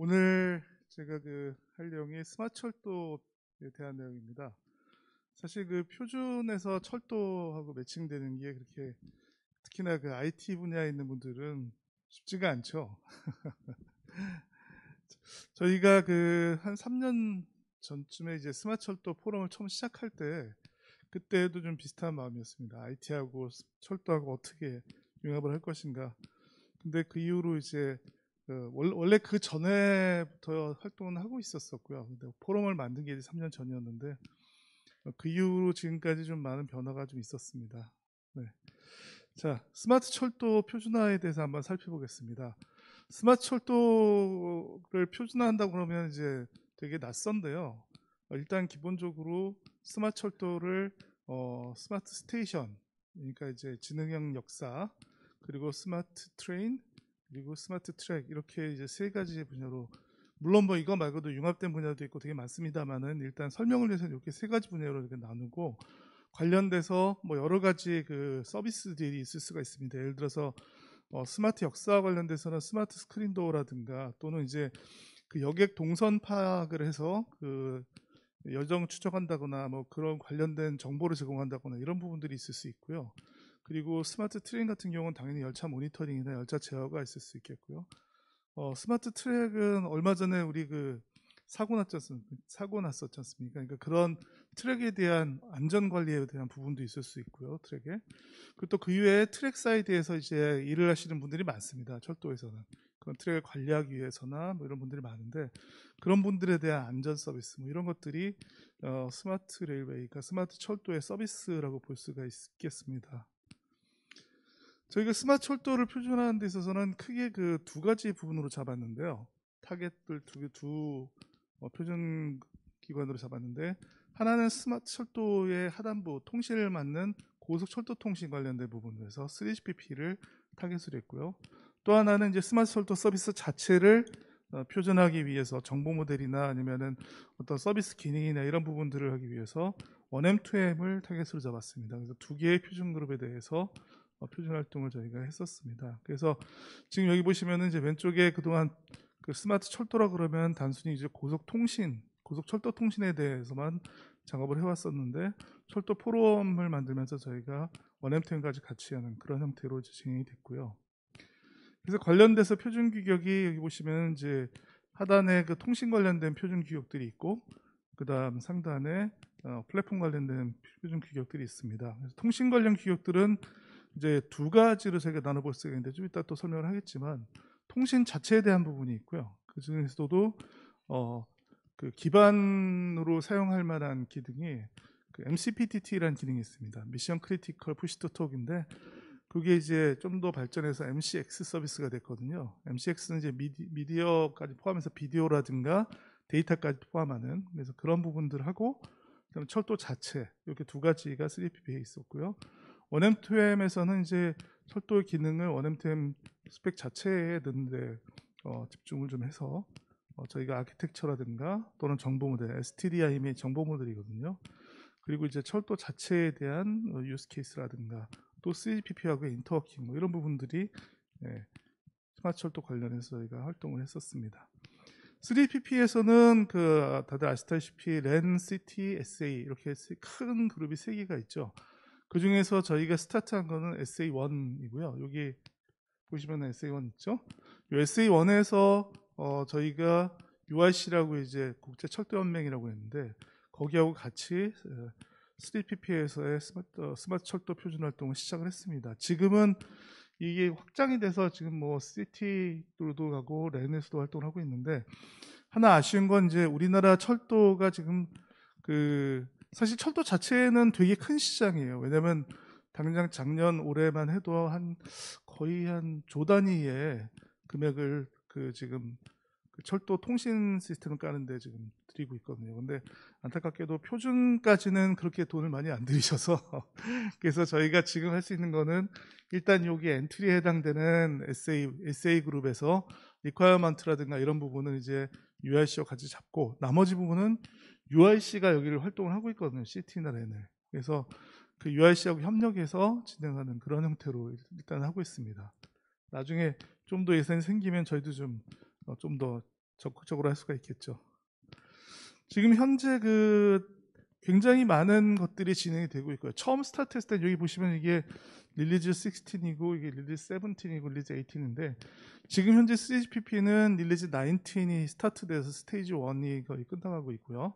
오늘 제가 그 할 내용이 스마철도에 대한 내용입니다. 사실 그 표준에서 철도하고 매칭되는 게 그렇게 특히나 그 IT 분야에 있는 분들은 쉽지가 않죠. 저희가 그 한 3년 전쯤에 이제 스마철도 포럼을 처음 시작할 때 그때도 좀 비슷한 마음이었습니다. IT하고 철도하고 어떻게 융합을 할 것인가. 근데 그 이후로 이제 그 원래 그 전에부터 활동은 하고 있었었고요. 근데 포럼을 만든 게 3년 전이었는데 그 이후로 지금까지 좀 많은 변화가 좀 있었습니다. 네. 자, 스마트 철도 표준화에 대해서 한번 살펴보겠습니다. 스마트 철도를 표준화한다고 그러면 이제 되게 낯선데요. 어, 일단 기본적으로 스마트 철도를 어, 스마트 스테이션, 그러니까 이제 지능형 역사, 그리고 스마트 트레인, 그리고 스마트 트랙 이렇게 이제 세 가지 분야로 물론 뭐 이거 말고도 융합된 분야도 있고 되게 많습니다만은 일단 설명을 위해서 이렇게 세 가지 분야로 이렇게 나누고 관련돼서 뭐 여러 가지 그 서비스들이 있을 수가 있습니다. 예를 들어서 어 스마트 역사와 관련돼서는 스마트 스크린 도어라든가 또는 이제 그 여객 동선 파악을 해서 그 여정 추적한다거나 뭐 그런 관련된 정보를 제공한다거나 이런 부분들이 있을 수 있고요. 그리고 스마트 트레인 같은 경우는 당연히 열차 모니터링이나 열차 제어가 있을 수 있겠고요. 어, 스마트 트랙은 얼마 전에 우리 그 사고 났지 않습니까? 그 사고 났었지 않습니까? 그러니까 그런 트랙에 대한 안전 관리에 대한 부분도 있을 수 있고요, 트랙에. 그리고 또 그 이외에 트랙 사이드에서 이제 일을 하시는 분들이 많습니다, 철도에서는. 그런 트랙을 관리하기 위해서나 뭐 이런 분들이 많은데 그런 분들에 대한 안전 서비스 뭐 이런 것들이 어, 스마트 레일웨이, 그러니까 스마트 철도의 서비스라고 볼 수가 있겠습니다. 저희가 스마트 철도를 표준화하는 데 있어서는 크게 그 두 가지 부분으로 잡았는데요. 타겟을 두, 두 어, 표준 기관으로 잡았는데 하나는 스마트 철도의 하단부 통신을 맞는 고속 철도 통신 관련된 부분으로 해서 3GPP를 타겟으로 했고요. 또 하나는 이제 스마트 철도 서비스 자체를 어, 표준하기 위해서 정보 모델이나 아니면은 어떤 서비스 기능이나 이런 부분들을 하기 위해서 1M, 2M을 타겟으로 잡았습니다. 그래서 두 개의 표준 그룹에 대해서 어, 표준 활동을 저희가 했었습니다. 그래서 지금 여기 보시면은 이제 왼쪽에 그동안 그 스마트 철도라 그러면 단순히 이제 고속 통신, 고속 철도 통신에 대해서만 작업을 해왔었는데 철도 포럼을 만들면서 저희가 원엠트까지 같이 하는 그런 형태로 진행이 됐고요. 그래서 관련돼서 표준 규격이 여기 보시면 이제 하단에 그 통신 관련된 표준 규격들이 있고 그다음 상단에 어, 플랫폼 관련된 표준 규격들이 있습니다. 통신 관련 규격들은 이제 두가지로제가 나눠볼 수가 있는데 좀 이따 또 설명을 하겠지만 통신 자체에 대한 부분이 있고요. 그 중에서도 어, 그 기반으로 사용할 만한 기능이 그 MCPTT라는 기능이 있습니다. 미션 크리티컬 푸시트 톡인데 그게 이제 좀 더 발전해서 MCX 서비스가 됐거든요. MCX는 이제 미디, 어까지 포함해서 비디오라든가 데이터까지 포함하는 그래서 그런 부분들하고 그다음에 철도 자체 이렇게 두 가지가 3PP에 있었고요. 원엠투엠에서는 이제 철도의 기능을 원엠투엠 스펙 자체에 넣는데 어, 집중을 좀 해서 어, 저희가 아키텍처라든가 또는 정보 모델, STDI 및 정보 모델이거든요. 그리고 이제 철도 자체에 대한 어, 유스 케이스라든가 또 CGPP하고의 인터워킹 뭐 이런 부분들이 예, 스마트 철도 관련해서 저희가 활동을 했었습니다. 3PP에서는 그 다들 아시다시피 랜 시티, SA 이렇게 큰 그룹이 세 개가 있죠. 그 중에서 저희가 스타트한 거는 SA1이고요. 여기 보시면 SA1 있죠? 이 SA1에서 어 저희가 UIC라고 이제 국제 철도연맹이라고 했는데 거기하고 같이 3PP에서의 스마트, 어, 스마트 철도 표준 활동을 시작을 했습니다. 지금은 이게 확장이 돼서 지금 뭐 시티로도 가고 레 렌에서도 활동을 하고 있는데 하나 아쉬운 건 이제 우리나라 철도가 지금 그 사실 철도 자체는 되게 큰 시장이에요. 왜냐면 당장 작년 올해만 해도 한 거의 한 조 단위의 금액을 그 지금 그 철도 통신 시스템을 까는데 지금 드리고 있거든요. 근데 안타깝게도 표준까지는 그렇게 돈을 많이 안 들이셔서 그래서 저희가 지금 할 수 있는 거는 일단 여기 엔트리에 해당되는 SA SA 그룹에서 리퀘어먼트라든가 이런 부분은 이제 UIC와 같이 잡고 나머지 부분은 UIC가 여기를 활동을 하고 있거든요. 시티나 렌을. 그래서 그 UIC하고 협력해서 진행하는 그런 형태로 일단 하고 있습니다. 나중에 좀 더 예산이 생기면 저희도 좀 어, 좀더 적극적으로 할 수가 있겠죠. 지금 현재 그 굉장히 많은 것들이 진행이 되고 있고요. 처음 스타트했을 때 여기 보시면 이게 릴리즈 16이고 이게 릴리즈 17이고 릴리즈 18인데 지금 현재 c g p p 는 릴리즈 19이 스타트돼서 스테이지 1이 거의 끝나가고 있고요.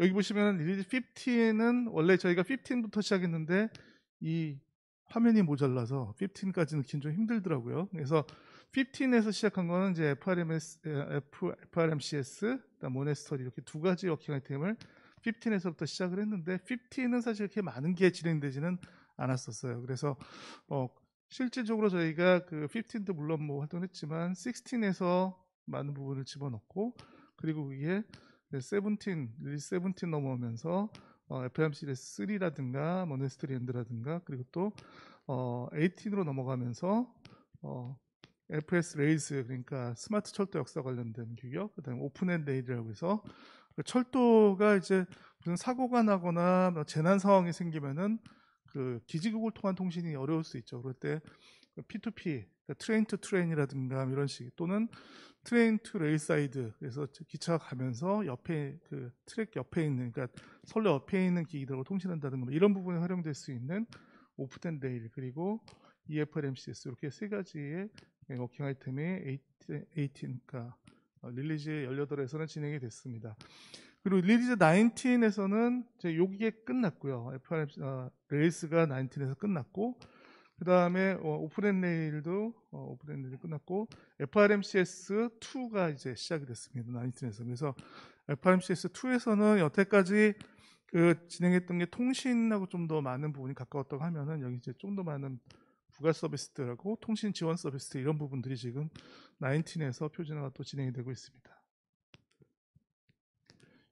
여기 보시면 릴리즈 15는 원래 저희가 15부터 시작했는데 이 화면이 모자라서 15까지 넣긴 좀 힘들더라고요. 그래서 15에서 시작한 거는 이제 FRMS, FRMCS, 모네스터리 이렇게 두 가지 워킹 아이템을 15에서부터 시작을 했는데 15는 사실 이렇게 많은 게 진행되지는 않았었어요. 그래서 어, 실질적으로 저희가 그 15도 물론 뭐 활동했지만 16에서 많은 부분을 집어넣고 그리고 위에 17, 17 넘어오면서 어, FM 시리즈 3라든가 모네스트리 엔드라든가 그리고 또 어, 18으로 넘어가면서 어, FS 레이스 그러니까 스마트 철도 역사 관련된 규격 그다음에 오픈 앤레이이라고 해서 철도가 이제 무슨 사고가 나거나 뭐 재난 상황이 생기면은 그 기지국을 통한 통신이 어려울 수 있죠. 그럴 때 P2P, 트레인 투 트레인이라든가 이런 식 또는 트레인 투 레일사이드 그래서 기차가 가면서 옆에 그 트랙 옆에 있는 그러니까 선로 옆에 있는 기기들하고 통신한다든가 뭐 이런 부분에 활용될 수 있는 오프텐 레일 그리고 EFRMCS 이렇게 세 가지의 워킹 아이템의 18, 18 그러니까 어, 릴리즈 18에서는 진행이 됐습니다. 그리고 릴리즈 19에서는 이제 여기에 끝났고요. FRM 어, 레이스가 19에서 끝났고 그 다음에 어, 오프랜레일도 어, 오프랜레일 끝났고 FRMCS 2가 이제 시작이 됐습니다. 19에서 그래서 FRMCS 2에서는 여태까지 그 진행했던 게 통신하고 좀 더 많은 부분이 가까웠다고 하면은 여기 이제 좀 더 많은 부가 서비스들하고 통신 지원 서비스 이런 부분들이 지금 나인틴에서 표준화가 또 진행이 되고 있습니다.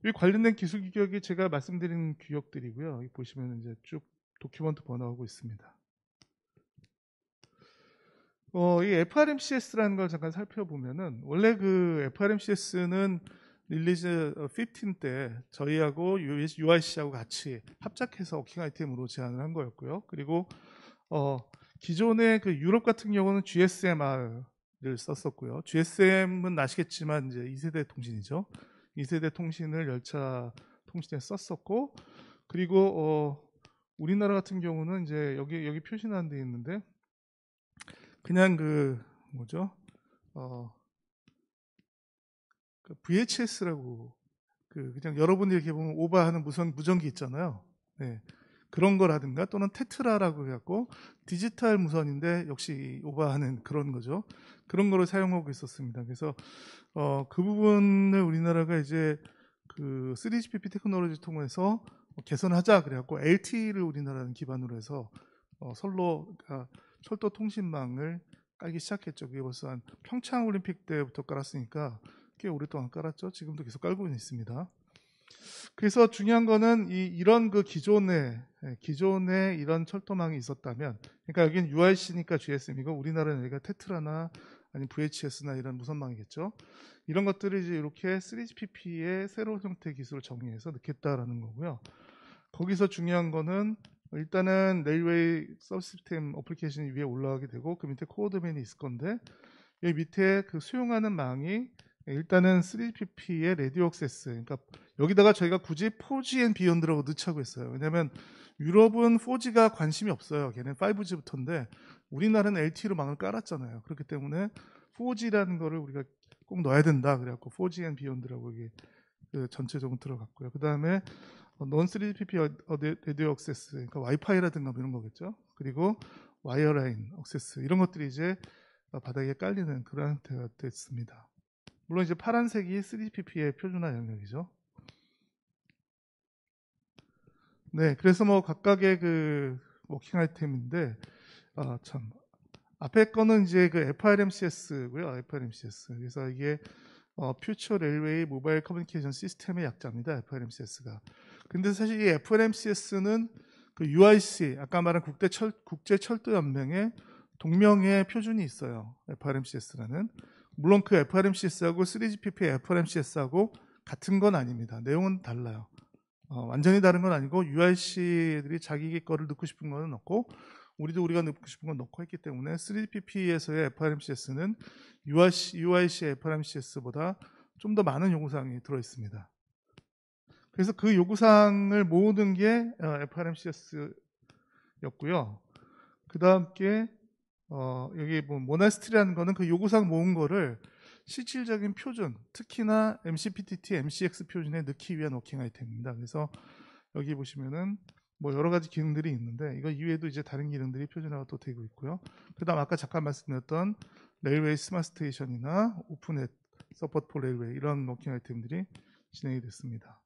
이 관련된 기술 규격이 제가 말씀드린 규격들이고요. 보시면 이제 쭉 도큐먼트 번호하고 있습니다. 어, 이 FRMCS라는 걸 잠깐 살펴보면은 원래 그 FRMCS는 릴리즈 15때 어, 저희하고 UIC하고 같이 합작해서 워킹 아이템으로 제안을 한 거였고요. 그리고 어, 기존의 그 유럽 같은 경우는 GSMR을 썼었고요. GSM은 아시겠지만 이제 2세대 통신이죠. 2세대 통신을 열차 통신에 썼었고 그리고 어 우리나라 같은 경우는 이제 여기 여기 표시난 데 있는데 그냥 그 뭐죠? 어그 VHS라고 그 그냥 여러분들이 이렇게 보면 오버하는 무선 무전기 있잖아요. 네. 그런 거라든가 또는 테트라라고 해갖고 디지털 무선인데 역시 오버하는 그런 거죠. 그런 거를 사용하고 있었습니다. 그래서 어, 그 부분을 우리나라가 이제 그 3GPP 테크놀로지 통해서 개선하자 그래갖고 LTE를 우리나라는 기반으로 해서 어, 선로 그러니까 철도 통신망을 깔기 시작했죠. 그게 벌써 한 평창 올림픽 때부터 깔았으니까 꽤 오랫동안 깔았죠. 지금도 계속 깔고 있습니다. 그래서 중요한 거는 이, 이런 그 기존의 예, 기존에 이런 철도망이 있었다면, 그러니까 여기는 URC니까 GSM이고 우리나라는 여기가 테트라나 아니면 VHS나 이런 무선망이겠죠. 이런 것들을 이제 이렇게 3GPP의 새로운 형태 기술을 정리해서 넣겠다라는 거고요. 거기서 중요한 거는 일단은 레일웨이 서브시스템 어플리케이션이 위에 올라가게 되고 그 밑에 코어 도메인이 있을 건데 여기 밑에 그 수용하는 망이 일단은 3PP의 레디오 액세스 그러니까 여기다가 저희가 굳이 4G 앤 비욘드라고 넣자고 했어요. 왜냐하면 유럽은 4G가 관심이 없어요. 걔는 5G부터인데 우리나라는 LTE로 망을 깔았잖아요. 그렇기 때문에 4G라는 거를 우리가 꼭 넣어야 된다. 그래갖고 4G 앤 비욘드라고 이게 그 전체적으로 들어갔고요. 그 다음에 넌 3PP 어, 어, 레디오 액세스 그러니까 와이파이라든가 뭐 이런 거겠죠. 그리고 와이어라인 액세스 이런 것들이 이제 바닥에 깔리는 그런 형태가 됐습니다. 물론 이제 파란색이 3PP의 d 표준화 영역이죠. 네, 그래서 뭐 각각의 그 워킹 아이템인데 아참 앞에 거는 이제 그 FRMCS고요, FRMCS. 그래서 이게 어, Communication s y s t e m 의 약자입니다. FRMCS가. 근데 사실 이 FRMCS는 그 UIC, 아까 말한 국제 철 국제 철도 연맹의 동명의 표준이 있어요. FRMCS라는. 물론 그 FRMCS하고 3 g p p FRMCS하고 같은 건 아닙니다. 내용은 달라요. 어, 완전히 다른 건 아니고 UIC들이 자기 거를 넣고 싶은 거는 넣고 우리도 우리가 넣고 싶은 건 넣고 했기 때문에 3GPP에서의 FRMCS는 UIC, u i c FRMCS보다 좀 더 많은 요구사항이 들어있습니다. 그래서 그 요구사항을 모으는 게 어, FRMCS였고요. 그 다음 게 어, 여기 뭐 모나스트리라는 거는 그 요구사항 모은 거를 실질적인 표준, 특히나 MCPTT, MCX 표준에 넣기 위한 워킹 아이템입니다. 그래서 여기 보시면은 뭐 여러 가지 기능들이 있는데 이거 이외에도 이제 다른 기능들이 표준화가 또 되고 있고요. 그다음 아까 잠깐 말씀드렸던 레일웨이 스마 스테이션이나 오픈넷 서포트 포 레일웨이 이런 워킹 아이템들이 진행이 됐습니다.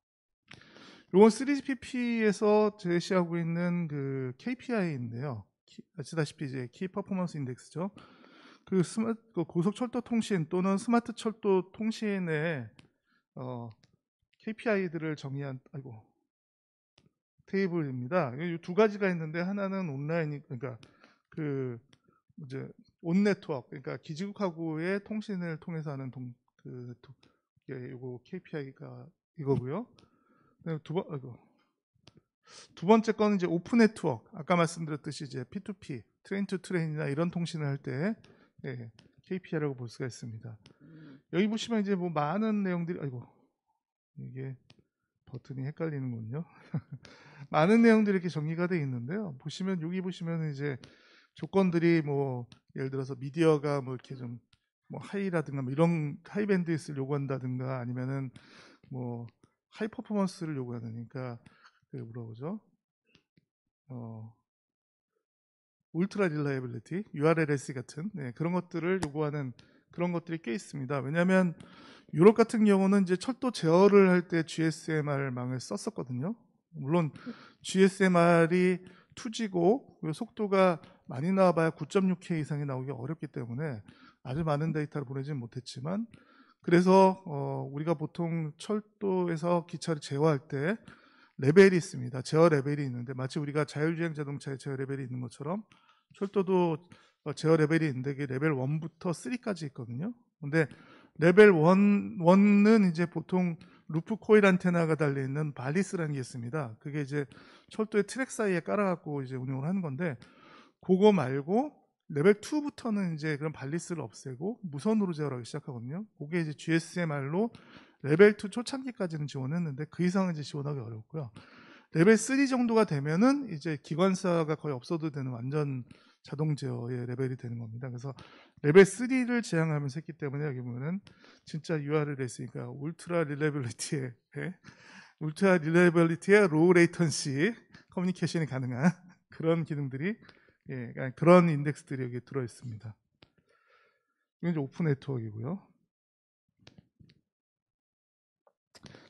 이건 3GPP에서 제시하고 있는 그 KPI인데요. 키, 아시다시피 이제 키 퍼포먼스 인덱스죠. 그 스마트 그 고속철도 통신 또는 스마트 철도 통신의 어, KPI들을 정의한 아이고 테이블입니다. 이두 가지가 있는데 하나는 온라인 그러니까 그 이제 온 네트워크 그러니까 기지국하고의 통신을 통해서 하는 동, 그 도, 예, 이거 KPI가 이거고요. 두 번, 이거 두 번째 거는 이제 오픈 네트워크. 아까 말씀드렸듯이 이제 P2P, 트레인 투 트레인이나 이런 통신을 할때 예, KPI라고 볼 수가 있습니다. 여기 보시면 이제 뭐 많은 내용들이 아이고 이게 버튼이 헷갈리는군요. 많은 내용들이 이렇게 정리가 돼 있는데요. 보시면 여기 보시면 이제 조건들이 뭐 예를 들어서 미디어가 뭐 이렇게 좀 뭐 하이라든가 뭐 이런 하이 밴드위스를 요구한다든가 아니면은 뭐 하이 퍼포먼스를 요구하다니까 그러니까 여기 예, 물어보죠. 어, 울트라 릴라이빌리티, URLS 같은 네, 그런 것들을 요구하는 그런 것들이 꽤 있습니다. 왜냐하면 유럽 같은 경우는 이제 철도 제어를 할 때 GSMR 망을 썼었거든요. 물론 GSMR이 투지고 속도가 많이 나와봐야 9.6K 이상이 나오기 어렵기 때문에 아주 많은 데이터를 보내지는 못했지만 그래서 어, 우리가 보통 철도에서 기차를 제어할 때 레벨이 있습니다. 제어 레벨이 있는데 마치 우리가 자율주행 자동차에 제어 레벨이 있는 것처럼 철도도 어, 제어 레벨이 있는데 이게 레벨 1부터 3까지 있거든요. 근데 레벨 1, 1은 이제 보통 루프 코일 안테나가 달려 있는 발리스라는 게 있습니다. 그게 이제 철도의 트랙 사이에 깔아갖고 이제 운영을 하는 건데 그거 말고 레벨 2부터는 이제 그런 발리스를 없애고 무선으로 제어하기 시작하거든요. 그게 이제 GSMR로 레벨 2 초창기까지는 지원했는데 그 이상은 이제 지원하기 어렵고요. 레벨 3 정도가 되면은 이제 기관사가 거의 없어도 되는 완전 자동 제어의 레벨이 되는 겁니다. 그래서 레벨 3를 지향하면서 했기 때문에 여기 보면은 진짜 UR을 했으니까 울트라 릴레빌리티의 네? 예? 울트라 릴레빌리티의 로우 레이턴시 커뮤니케이션이 가능한 그런 기능들이 예, 그런 인덱스들이 여기 들어 있습니다. 이건 오픈 네트워크이고요.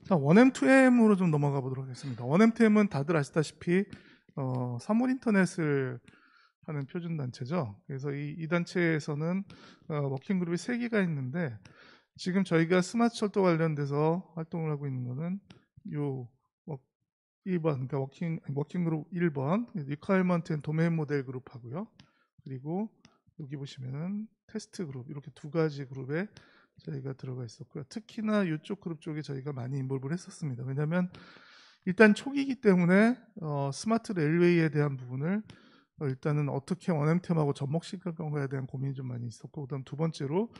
자, 1M, 2M으로 좀 넘어가 보도록 하겠습니다. 원 m 2엠은 다들 아시다시피 어, 사물인터넷을 하는 표준단체죠. 그래서 이, 이 단체에서는 어, 워킹그룹이 세개가 있는데 지금 저희가 스마트 철도 관련돼서 활동을 하고 있는 거는 요 1번, 그러니까 워킹, 워킹그룹 1번, 리카일먼트 앤 도메인 모델 그룹 하고요. 그리고 여기 보시면 테스트 그룹, 이렇게 두 가지 그룹에 저희가 들어가 있었고요. 특히나 이쪽 그룹 쪽에 저희가 많이 인볼브를 했었습니다. 왜냐하면 일단 초기이기 때문에 어, 스마트 레일웨이에 대한 부분을 어, 일단은 어떻게 원엠템하고 접목시킬 건가에 대한 고민이 좀 많이 있었고 그다음 두 번째로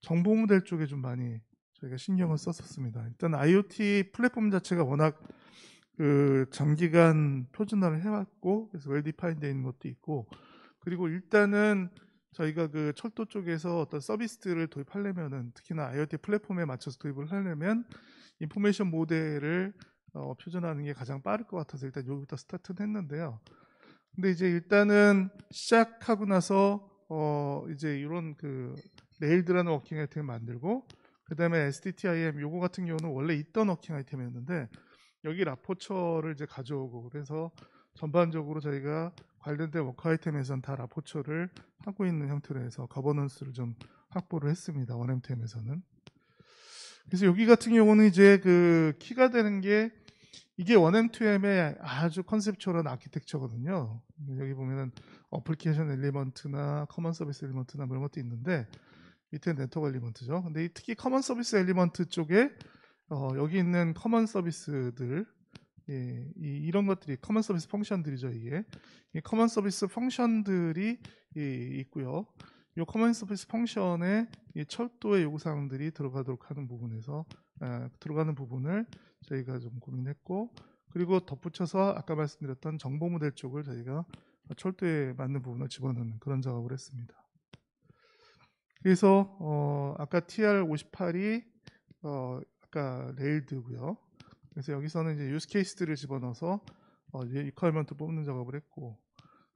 정보 모델 쪽에 좀 많이 저희가 신경을 썼었습니다. 일단 IoT 플랫폼 자체가 워낙 그 장기간 표준화를 해왔고 그래서 웰디파인되어 있는 것도 있고 그리고 일단은 저희가 그 철도 쪽에서 어떤 서비스들을 도입하려면은 특히나 IoT 플랫폼에 맞춰서 도입을 하려면 인포메이션 모델을 어, 표준화하는 게 가장 빠를 것 같아서 일단 여기부터 스타트는 했는데요. 근데 이제 일단은 시작하고 나서 어, 이제 이런 그 레일드라는 워킹 아이템을 만들고 그 다음에 SDTIM 요거 같은 경우는 원래 있던 워킹 아이템이었는데 여기 라포처를 이제 가져오고 그래서 전반적으로 저희가 관련된 워크 아이템에선 다 라포처를 하고 있는 형태로 해서 거버넌스를 좀 확보를 했습니다. 원엠템에서는. 그래서 여기 같은 경우는 이제 그 키가 되는 게 이게 원 m 2엠의 아주 컨셉처럼 아키텍처거든요. 여기 보면은 어플리케이션 엘리먼트나 커먼 서비스 엘리먼트나 뭐 이런 것도 있는데 밑에 네트워크 엘리먼트죠. 근데 특히 커먼 서비스 엘리먼트 쪽에 어 여기 있는 커먼 서비스들 예, 이, 런 것들이 커먼 서비스 펑션들이죠 이게 이 커먼 서비스 펑션들이 예, 있고요. 이 커먼 서비스 펑션에 이 철도의 요구사항들이 들어가도록 하는 부분에서 아, 들어가는 부분을 저희가 좀 고민했고 그리고 덧붙여서 아까 말씀드렸던 정보 모델 쪽을 저희가 철도에 맞는 부분을 집어넣는 그런 작업을 했습니다. 그래서 어, 아까 TR58이 어, 아까 레일드고요. 그래서 여기서는 이제 u 유스 케이스들을 집어넣어서 어, 리퀘어먼트 뽑는 작업을 했고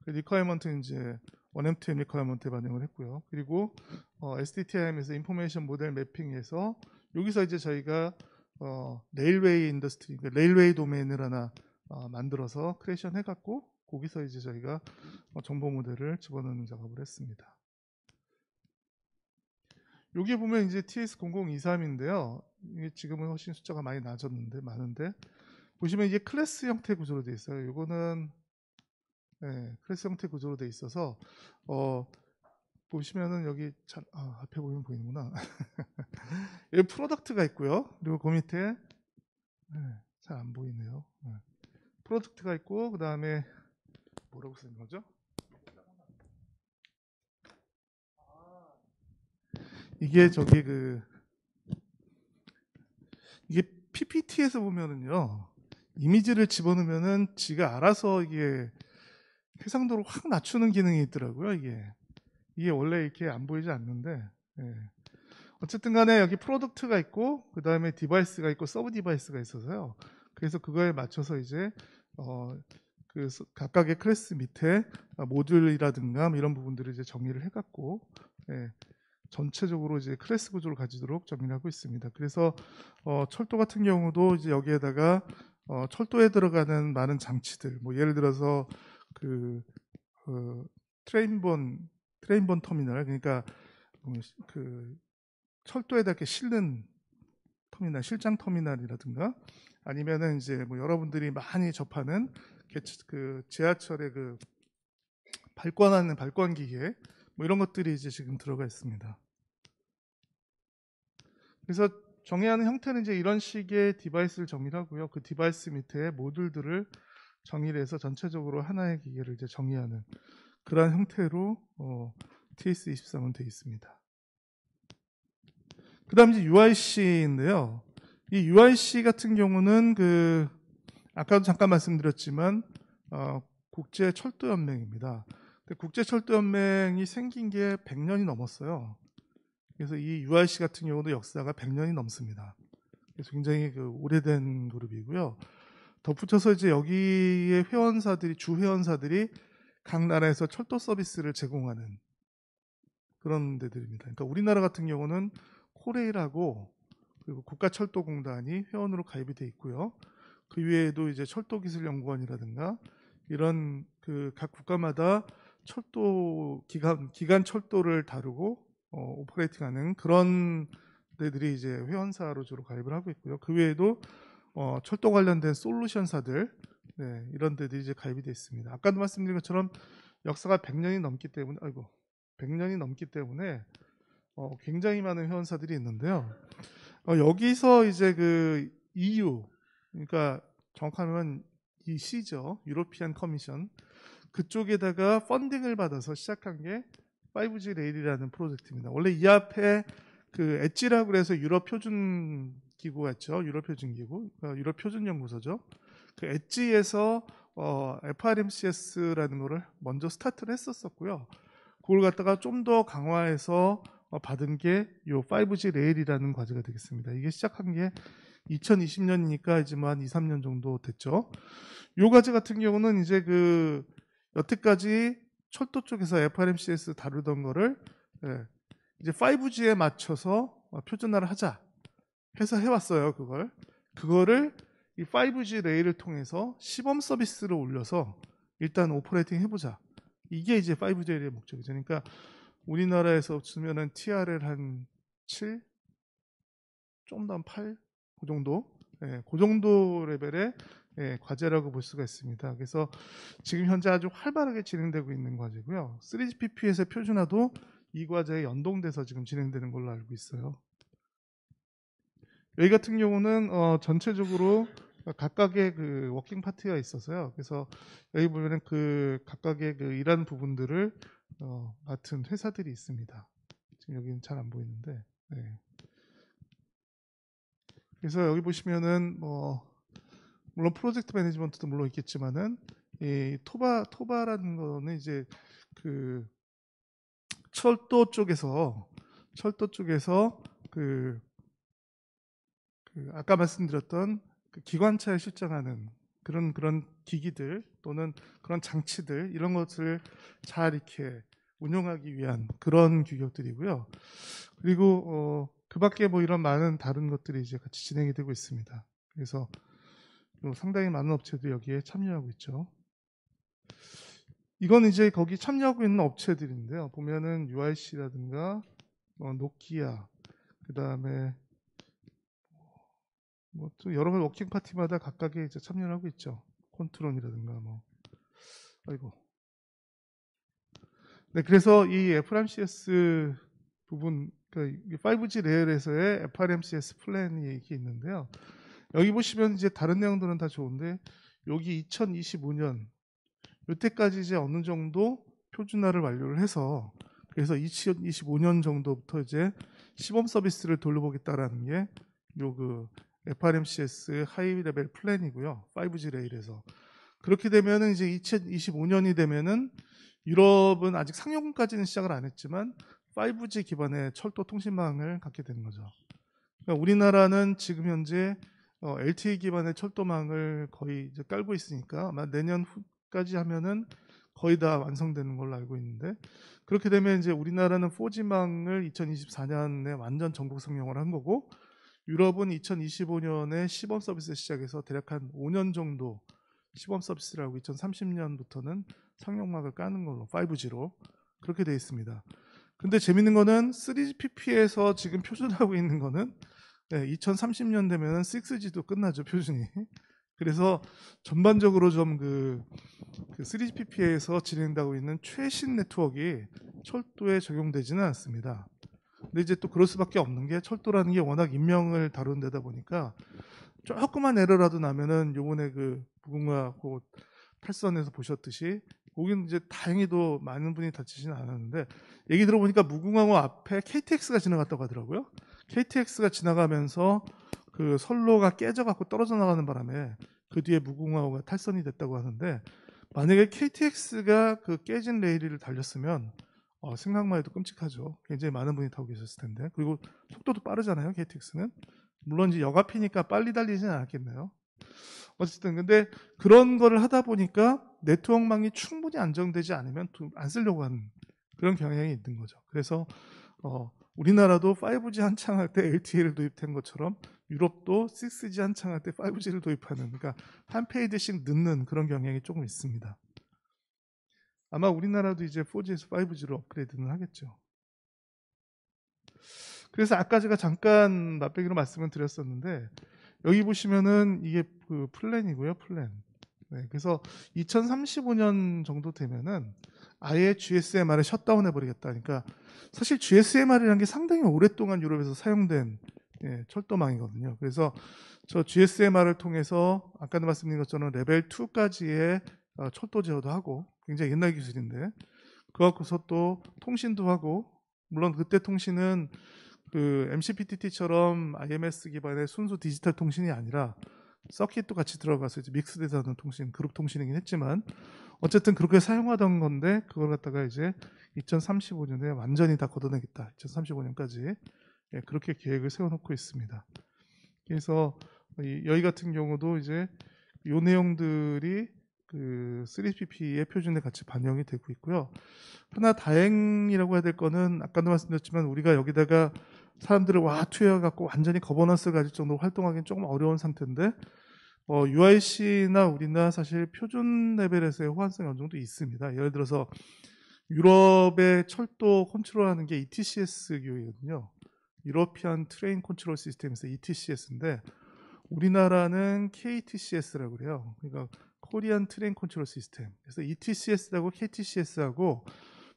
그 리퀘어먼트는 이제 원엠투엠 리퀘어먼트에 반영을 했고요. 그리고 어, SDTIM에서 인포메이션 모델 매핑에서 여기서 이제 저희가 어, 레일웨이 인더스트리, 레일웨이 도메인을 하나 어, 만들어서 크리에이션 해갖고 거기서 이제 저희가 어, 정보 모델을 집어넣는 작업을 했습니다. 여기 보면 이제 TS0023인데요. 이게 지금은 훨씬 숫자가 많이 낮았는데 많은데 보시면 이게 클래스 형태 구조로 되어 있어요. 이거는 네, 예, 클래스 형태 구조로 되어 있어서 어, 보시면은 여기 잘 아, 앞에 보면 보이는구나. 여기 프로덕트가 있고요. 그리고 그 밑에 네, 예, 잘안 보이네요. 네. 프로덕트가 있고 그 다음에 뭐라고 쓰는 거죠? 이게 저기 그 이게 PPT에서 보면은요, 이미지를 집어넣으면은 지가 알아서 이게 해상도를 확 낮추는 기능이 있더라고요, 이게. 이게 원래 이렇게 안 보이지 않는데, 예. 어쨌든 간에 여기 프로덕트가 있고, 그 다음에 디바이스가 있고, 서브 디바이스가 있어서요. 그래서 그거에 맞춰서 이제, 어, 그 각각의 클래스 밑에 어, 모듈이라든가 뭐 이런 부분들을 이제 정리를 해갖고, 예. 전체적으로 이제 클래스 구조를 가지도록 정리를하고 있습니다. 그래서 어, 철도 같은 경우도 이제 여기에다가 어, 철도에 들어가는 많은 장치들, 뭐 예를 들어서 그그트레인본트레인본 어, 터미널 그러니까 뭐 그 철도에다 이렇게 실는 터미널, 실장 터미널이라든가 아니면은 이제 뭐 여러분들이 많이 접하는 그 지하철의 그 발권하는 발권 기계 뭐 이런 것들이 이제 지금 들어가 있습니다. 그래서 정의하는 형태는 이제 이런 식의 디바이스를 정의하고요. 그 디바이스 밑에 모듈들을 정의를 해서 전체적으로 하나의 기계를 이제 정의하는 그러한 형태로 어, TS23은 되어 있습니다. 그 다음 이제 UIC인데요. 이 UIC 같은 경우는 그, 아까도 잠깐 말씀드렸지만, 어, 국제 철도연맹입니다. 국제철도연맹이 생긴 게 100년이 넘었어요. 그래서 이 UIC 같은 경우도 역사가 100년이 넘습니다. 그래서 굉장히 그 오래된 그룹이고요. 덧붙여서 이제 여기에 회원사들이 주 회원사들이 각 나라에서 철도 서비스를 제공하는 그런 데들입니다. 그러니까 우리나라 같은 경우는 코레일하고 그리고 국가철도공단이 회원으로 가입이 돼 있고요. 그 외에도 이제 철도기술연구원이라든가 이런 그 각 국가마다 철도 기간 기간 철도를 다루고 어, 오퍼레이팅하는 그런 데들이 이제 회원사로 주로 가입을 하고 있고요. 그 외에도 어, 철도 관련된 솔루션사들 네, 이런 데들이 이제 가입이 되어 있습니다. 아까도 말씀드린 것처럼 역사가 100년이 넘기 때문에 아이고 100년이 넘기 때문에 어, 굉장히 많은 회원사들이 있는데요. 어, 여기서 이제 그 EU 그러니까 정확하면 EC죠. 유로피안 커미션 그쪽에다가 펀딩을 받아서 시작한 게 5G 레일이라는 프로젝트입니다. 원래 이 앞에 그 엣지라고 그래서 유럽 표준 기구가 있죠. 유럽 표준 기구, 그러니까 유럽 표준 연구소죠. 그 엣지에서 어, FRMCS라는 거를 먼저 스타트를 했었었고요. 그걸 갖다가 좀 더 강화해서 어, 받은 게 이 5G 레일이라는 과제가 되겠습니다. 이게 시작한 게 2020년이니까 이제 만 2, 3년 정도 됐죠. 요 과제 같은 경우는 이제 그 여태까지 철도 쪽에서 FRMCS 다루던 거를 예, 이제 5G에 맞춰서 어, 표준화를 하자 해서 해왔어요. 그걸 그거를 이 5G 레일을 통해서 시범 서비스를 올려서 일단 오퍼레이팅 해보자. 이게 이제 5G 레일의 목적이죠. 그러니까 우리나라에서 주면은 TRL 한 7, 좀 더 한 8, 그 정도, 예, 그 정도 레벨의 예, 과제라고 볼 수가 있습니다. 그래서 지금 현재 아주 활발하게 진행되고 있는 과제고요. 3GPP에서 표준화도 이 과제에 연동돼서 지금 진행되는 걸로 알고 있어요. 여기 같은 경우는 어, 전체적으로 각각의 그 워킹 파트가 있어서요. 그래서 여기 보면은 그 각각의 그 일하는 부분들을 어, 맡은 회사들이 있습니다. 지금 여기는 잘 안 보이는데. 네. 그래서 여기 보시면은 뭐 물론 프로젝트 매니지먼트도 물론 있겠지만은 이 토바 토바라는 거는 이제 그 철도 쪽에서 철도 쪽에서 그, 그 아까 말씀드렸던 그 기관차에 실장하는 그런 그런 기기들 또는 그런 장치들 이런 것을 잘 이렇게 운영하기 위한 그런 규격들이고요. 그리고 어, 그밖에 뭐 이런 많은 다른 것들이 이제 같이 진행이 되고 있습니다. 그래서 상당히 많은 업체도 여기에 참여하고 있죠. 이건 이제 거기 참여하고 있는 업체들인데요. 보면은 UIC라든가 어, 뭐 노키아, 그 다음에 뭐또 여러 가지 워킹 파티마다 각각의 이제 참여를 하고 있죠. 콘트론이라든가 뭐 아이고. 네, 그래서 이 FRMCS 부분, 그러니까 5G 레일에서의 FRMCS 플랜이 있는데요. 여기 보시면 이제 다른 내용들은 다 좋은데 여기 2025년 이때까지 이제 어느 정도 표준화를 완료를 해서 그래서 2025년 정도부터 이제 시범 서비스를 돌려보겠다라는 게 요 그 FRMCS 하이 레벨 플랜이고요. 5G 레일에서 그렇게 되면은 이제 2025년이 되면은 유럽은 아직 상용까지는 시작을 안 했지만 5G 기반의 철도 통신망을 갖게 되는 거죠. 그러니까 우리나라는 지금 현재 어, LTE 기반의 철도망을 거의 깔고 있으니까 아마 내년 후까지 하면은 거의 다 완성되는 걸로 알고 있는데 그렇게 되면 이제 우리나라는 4G망을 2024년에 완전 전국 성용을한 거고 유럽은 2025년에 시범 서비스 시작해서 대략 한 5년 정도 시범 서비스를 하고 2030년부터는 상용망을 까는 걸로 5G로 그렇게 되어 있습니다. 근데 재밌는 거는 3GPP에서 지금 표준하고 있는 거는 네, 2030년 되면 6G도 끝나죠, 표준이. 그래서 전반적으로 좀그 그 3GPP에서 그 진행되고 있는 최신 네트워크가 철도에 적용되지는 않습니다. 근데 이제 또 그럴 수밖에 없는 게 철도라는 게 워낙 인명을 다룬 데다 보니까 조금만 에러라도 나면은 요번에 그 무궁화 그 탈선에서 보셨듯이 거기는 이제 다행히도 많은 분이 다치지는 않았는데 얘기 들어보니까 무궁화호 앞에 KTX가 지나갔다고 하더라고요. KTX가 지나가면서 그 선로가 깨져갖고 떨어져 나가는 바람에 그 뒤에 무궁화호가 탈선이 됐다고 하는데 만약에 KTX가 그 깨진 레일을 달렸으면 어, 생각만 해도 끔찍하죠. 굉장히 많은 분이 타고 계셨을 텐데 그리고 속도도 빠르잖아요. KTX는 물론 이제 역 앞이니까 빨리 달리진 않았겠네요. 어쨌든 근데 그런 거를 하다 보니까 네트워크망이 충분히 안정되지 않으면 안 쓰려고 하는 그런 경향이 있는 거죠. 그래서 어, 우리나라도 5G 한창 할 때 LTE를 도입된 것처럼 유럽도 6G 한창 할 때 5G를 도입하는 그러니까 한 페이지씩 늦는 그런 경향이 조금 있습니다. 아마 우리나라도 이제 4G에서 5G로 업그레이드는 하겠죠. 그래서 아까 제가 잠깐 맛보기로 말씀을 드렸었는데 여기 보시면은 이게 그 플랜이고요, 플랜. 네, 그래서 2035년 정도 되면은 아예 GSMR을 셧다운해 버리겠다. 니까 그러니까 사실 GSMR이라는 게 상당히 오랫동안 유럽에서 사용된 예, 철도망이거든요. 그래서 저 GSMR을 통해서 아까도 말씀드린 것처럼 레벨 2까지의 어, 철도 제어도 하고 굉장히 옛날 기술인데 그거 갖고서 또 통신도 하고 물론 그때 통신은 그 MCPTT처럼 IMS 기반의 순수 디지털 통신이 아니라 서킷도 같이 들어가서 이제 믹스되서 하는 통신, 그룹 통신이긴 했지만 어쨌든 그렇게 사용하던 건데 그걸 갖다가 이제 2035년에 완전히 다 걷어내겠다. 2035년까지 예, 그렇게 계획을 세워놓고 있습니다. 그래서 이, 여기 같은 경우도 이제 요 내용들이 그 3PP의 표준에 같이 반영이 되고 있고요. 그러나 다행이라고 해야 될 거는 아까도 말씀드렸지만 우리가 여기다가 사람들을 와 투여해 갖고 완전히 거버넌스를 가질 정도로 활동하기는 조금 어려운 상태인데 어, UIC나 우리나 사실 표준 레벨에서의 호환성이 어느 정도 있습니다. 예를 들어서 유럽의 철도 컨트롤하는 게 ETCS 교육이거든요. 유러피안 트레인 컨트롤 시스템에서 ETCS인데 우리나라는 KTCS라고 해요 그러니까 코리안 트레인 컨트롤 시스템. 그래서 ETCS하고 KTCS하고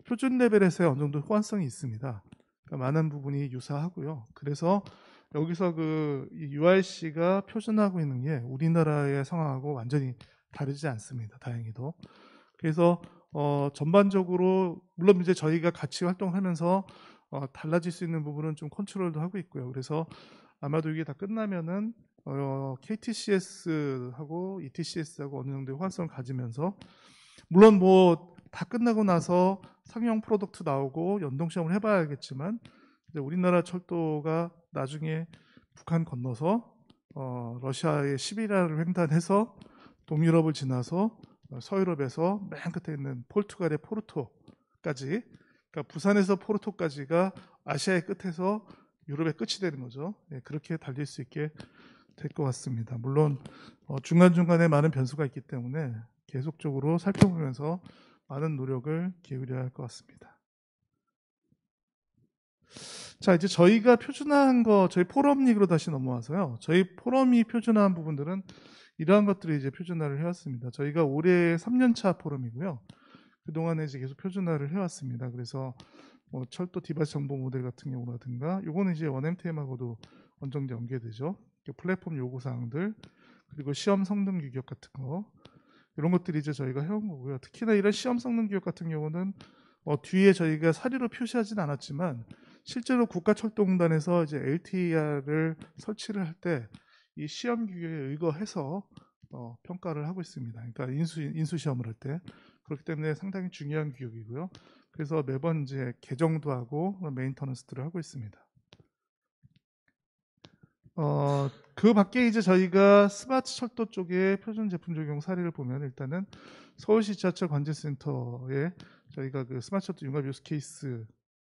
표준 레벨에서의 어느 정도 호환성이 있습니다. 그러니까 많은 부분이 유사하고요. 그래서 여기서 그 UIC가 표준하고 있는 게 우리나라의 상황하고 완전히 다르지 않습니다. 다행히도. 그래서 어, 전반적으로 물론 이제 저희가 같이 활동하면서 어, 달라질 수 있는 부분은 좀 컨트롤도 하고 있고요. 그래서 아마도 이게 다 끝나면은 어, KTCS하고 ETCS하고 어느 정도의 호환성을 가지면서 물론 뭐 다 끝나고 나서 상용 프로덕트 나오고 연동 시험을 해봐야겠지만 이제 우리나라 철도가 나중에 북한 건너서 어, 러시아의 시비라를 횡단해서 동유럽을 지나서 어, 서유럽에서 맨 끝에 있는 포르투갈의 포르토까지 그러니까 부산에서 포르토까지가 아시아의 끝에서 유럽의 끝이 되는 거죠. 예, 그렇게 달릴 수 있게 될 것 같습니다. 물론 어, 중간중간에 많은 변수가 있기 때문에 계속적으로 살펴보면서 많은 노력을 기울여야 할 것 같습니다. 자, 이제 저희가 표준화한 거, 저희 포럼 얘기로 다시 넘어와서요. 저희 포럼이 표준화한 부분들은 이러한 것들을 이제 표준화를 해왔습니다. 저희가 올해 3년차 포럼이고요. 그동안에 이제 계속 표준화를 해왔습니다. 그래서 뭐 철도 디바이스 정보 모델 같은 경우라든가, 요거는 이제 원MTM하고도 원 정도 연계되죠. 플랫폼 요구사항들, 그리고 시험 성능 규격 같은 거, 이런 것들이 이제 저희가 해온 거고요. 특히나 이런 시험 성능 규격 같은 경우는 어, 뒤에 저희가 사례로 표시하진 않았지만, 실제로 국가철도공단에서 이제 LTER을 설치를 할 때 이 시험 기계에 의거해서 어, 평가를 하고 있습니다. 그러니까 인수 인수 시험을 할 때 그렇기 때문에 상당히 중요한 기업이고요 그래서 매번 이제 개정도 하고 메인터넌스들을 하고 있습니다. 어, 그 밖에 이제 저희가 스마트 철도 쪽에 표준 제품 적용 사례를 보면 일단은 서울시 지하철 관제센터에 저희가 그 스마트 철도 융합 유스 케이스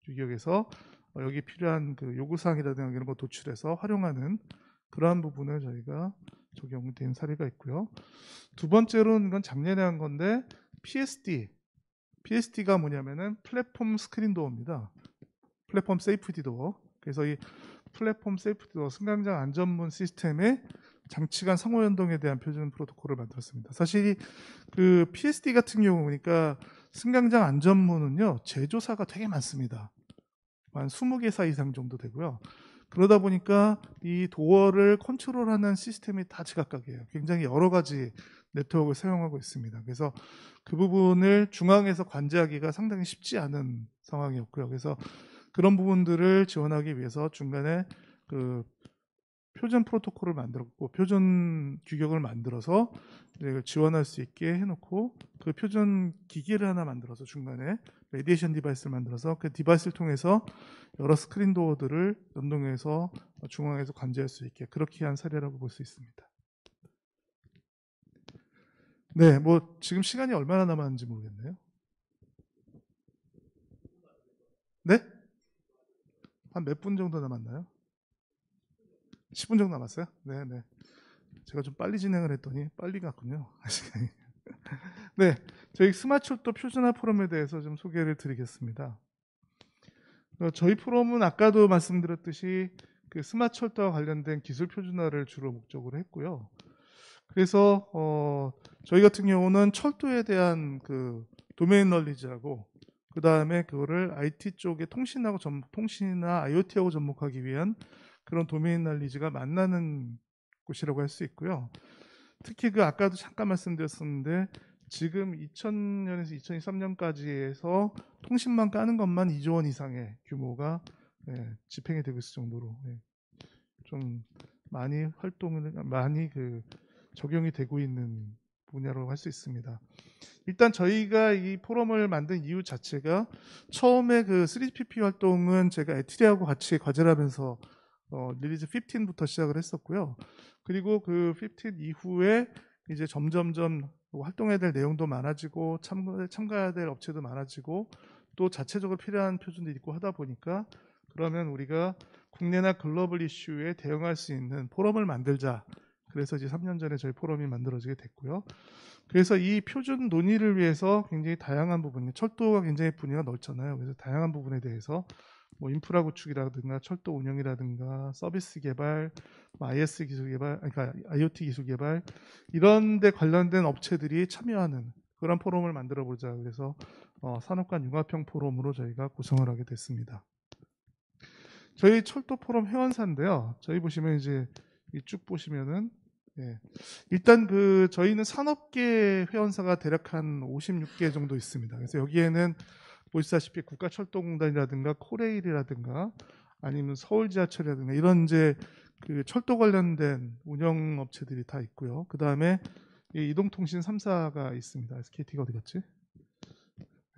유역에서 어, 여기 필요한 그 요구사항이라든가 이런 거 도출해서 활용하는 그러한 부분을 저희가 적용된 사례가 있고요. 두 번째로는 이건 작년에 한 건데 PSD, PSD가 뭐냐면은 플랫폼 스크린 도어입니다. 플랫폼 세이프티 도어. 그래서 이 플랫폼 세이프티 도어 승강장 안전문 시스템의 장치간 상호 연동에 대한 표준 프로토콜을 만들었습니다. 사실 그 PSD 같은 경우 보니까 승강장 안전문은요 제조사가 되게 많습니다. 한 20개사 이상 정도 되고요. 그러다 보니까 이 도어를 컨트롤하는 시스템이 다지각각이에요 굉장히 여러 가지 네트워크를 사용하고 있습니다. 그래서 그 부분을 중앙에서 관제하기가 상당히 쉽지 않은 상황이었고요. 그래서 그런 부분들을 지원하기 위해서 중간에 그 표준 프로토콜을 만들었고 표준 규격을 만들어서 지원할 수 있게 해놓고 그 표준 기계를 하나 만들어서 중간에 레디에이션 디바이스를 만들어서 그 디바이스를 통해서 여러 스크린 도어들을 연동해서 중앙에서 관제할 수 있게 그렇게 한 사례라고 볼 수 있습니다. 네, 뭐 지금 시간이 얼마나 남았는지 모르겠네요. 네? 한 몇 분 정도 남았나요? 10분 정도 남았어요? 네, 네. 제가 좀 빨리 진행을 했더니 빨리 갔군요. 아, 네. 저희 스마트숍도 표준화 포럼에 대해서 좀 소개를 드리겠습니다. 어, 저희 포럼은 아까도 말씀드렸듯이 그 스마트철도와 관련된 기술 표준화를 주로 목적으로 했고요. 그래서 어, 저희 같은 경우는 철도에 대한 그 도메인 널리지라고그 다음에 그거를 IT 쪽에 통신하고 전, 통신이나 IoT하고 접목하기 위한 그런 도메인 널리지가 만나는 곳이라고 할 수 있고요. 특히 그 아까도 잠깐 말씀드렸었는데 지금 2000년에서 2023년까지에서 통신망 까는 것만 2조 원 이상의 규모가 예, 집행이 되고 있을 정도로 예, 좀 많이 활동을 많이 그 적용이 되고 있는 분야로 할 수 있습니다. 일단 저희가 이 포럼을 만든 이유 자체가 처음에 그 3GPP 활동은 제가 에티리하고 같이 과제를 하면서 어, 릴리즈 15부터 시작을 했었고요. 그리고 그 15 이후에 이제 점점점 활동해야 될 내용도 많아지고 참가해야 될 업체도 많아지고 또 자체적으로 필요한 표준도 있고 하다 보니까 그러면 우리가 국내나 글로벌 이슈에 대응할 수 있는 포럼을 만들자. 그래서 이제 3년 전에 저희 포럼이 만들어지게 됐고요. 그래서 이 표준 논의를 위해서 굉장히 다양한 부분, 철도가 굉장히 분야가 넓잖아요. 그래서 다양한 부분에 대해서 뭐 인프라 구축이라든가 철도 운영이라든가 서비스 개발, 뭐 IS 기술 개발, 그러니까 IoT 기술 개발 이런 데 관련된 업체들이 참여하는 그런 포럼을 만들어 보자. 그래서 어, 산업간 융합형 포럼으로 저희가 구성을 하게 됐습니다. 저희 철도 포럼 회원사인데요. 저희 보시면 이제 쭉 보시면은 예. 일단 그 저희는 산업계 회원사가 대략 한 56개 정도 있습니다. 그래서 여기에는 보시다시피 국가철도공단이라든가 코레일이라든가 아니면 서울지하철이라든가 이런 이제 그 철도 관련된 운영 업체들이 다 있고요. 그 다음에 이동통신 3사가 있습니다. SKT가 어디 갔지?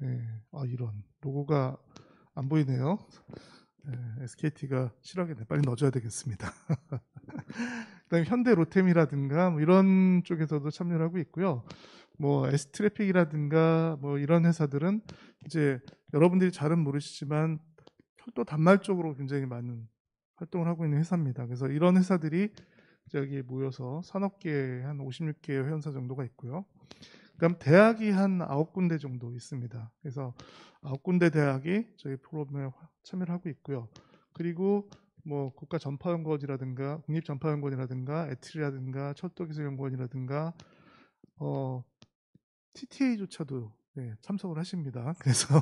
네. 아 이런 로고가 안 보이네요. 네. 예, SKT가 실하겠네. 빨리 넣어줘야 되겠습니다. 그다음에 현대 로템이라든가 뭐 이런 쪽에서도 참여를 하고 있고요. 뭐 S 트래픽이라든가 뭐 이런 회사들은 이제 여러분들이 잘은 모르시지만 철도 단말 쪽으로 굉장히 많은 활동을 하고 있는 회사입니다. 그래서 이런 회사들이 여기 모여서 산업계 에한 56개 회원사 정도가 있고요. 그다음 대학이 한 9군데 정도 있습니다. 그래서 9군데 대학이 저희 프로그램에 참여를 하고 있고요. 그리고 뭐 국가 전파연구원이라든가 국립 전파연구원이라든가 에트리라든가 철도기술연구원이라든가 어, TTA조차도 네, 참석을 하십니다. 그래서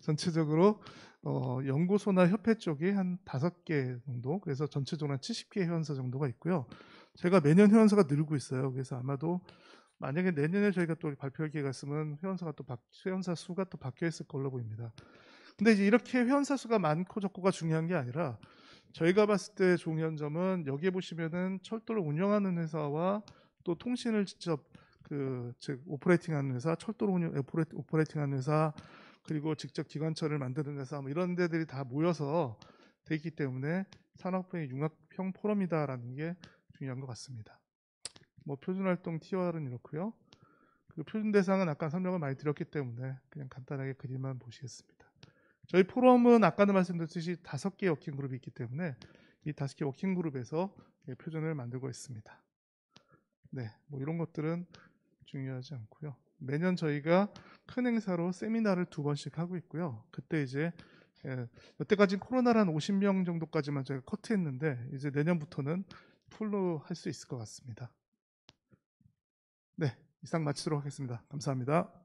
전체적으로 어, 연구소나 협회 쪽이 한 다섯 개 정도, 그래서 전체적으로 한 70개 회원사 정도가 있고요. 제가 매년 회원사가 늘고 있어요. 그래서 아마도 만약에 내년에 저희가 또 발표할 기회가 있으면 회원사가 또 바, 회원사 수가 또 바뀌어 있을 걸로 보입니다. 근데 이제 이렇게 회원사 수가 많고 적고가 중요한 게 아니라 저희가 봤을 때 중요한 점은 여기에 보시면은 철도를 운영하는 회사와 또 통신을 직접 그즉 오퍼레이팅하는 회사, 철도로 운영 오퍼레, 이팅하는 회사, 그리고 직접 기관차를 만드는 회사 뭐 이런 데들이 다 모여서 돼 있기 때문에 산업부의 융합형 포럼이다라는 게 중요한 것 같습니다. 뭐 표준활동 TR은 이렇고요. 그 표준 대상은 아까 설명을 많이 드렸기 때문에 그냥 간단하게 그림만 보시겠습니다. 저희 포럼은 아까도 말씀드렸듯이 다섯 개 워킹 그룹이 있기 때문에 이 다섯 개 워킹 그룹에서 예, 표준을 만들고 있습니다. 네, 뭐 이런 것들은 중요하지 않고요. 매년 저희가 큰 행사로 세미나를 두 번씩 하고 있고요. 그때 이제 예, 여태까지 코로나란 50명 정도까지만 저희가 커트했는데 이제 내년부터는 풀로 할 수 있을 것 같습니다. 네, 이상 마치도록 하겠습니다. 감사합니다.